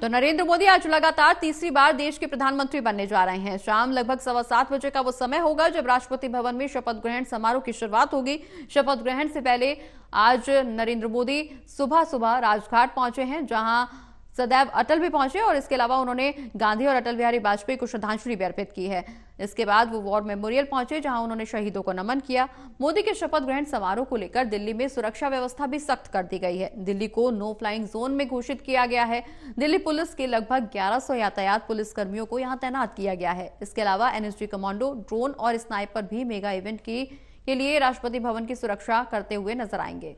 तो नरेंद्र मोदी आज लगातार तीसरी बार देश के प्रधानमंत्री बनने जा रहे हैं शाम लगभग सवा सात बजे का वो समय होगा जब राष्ट्रपति भवन में शपथ ग्रहण समारोह की शुरुआत होगी शपथ ग्रहण से पहले आज नरेंद्र मोदी सुबह सुबह राजघाट पहुंचे हैं जहां सदैव अटल भी पहुंचे और इसके अलावा उन्होंने गांधी और अटल बिहारी वाजपेयी को श्रद्धांजलि भी अर्पित की है इसके बाद वो वॉर मेमोरियल पहुंचे जहां उन्होंने शहीदों को नमन किया मोदी के शपथ ग्रहण समारोह को लेकर दिल्ली में सुरक्षा व्यवस्था भी सख्त कर दी गई है दिल्ली को नो फ्लाइंग जोन में घोषित किया गया है दिल्ली पुलिस के लगभग 1100 यातायात पुलिस कर्मियों को यहां तैनात किया गया है इसके अलावा एनएसजी कमांडो ड्रोन और स्नाइपर भी मेगा इवेंट की के लिए राष्ट्रपति भवन की सुरक्षा करते हुए नजर आएंगे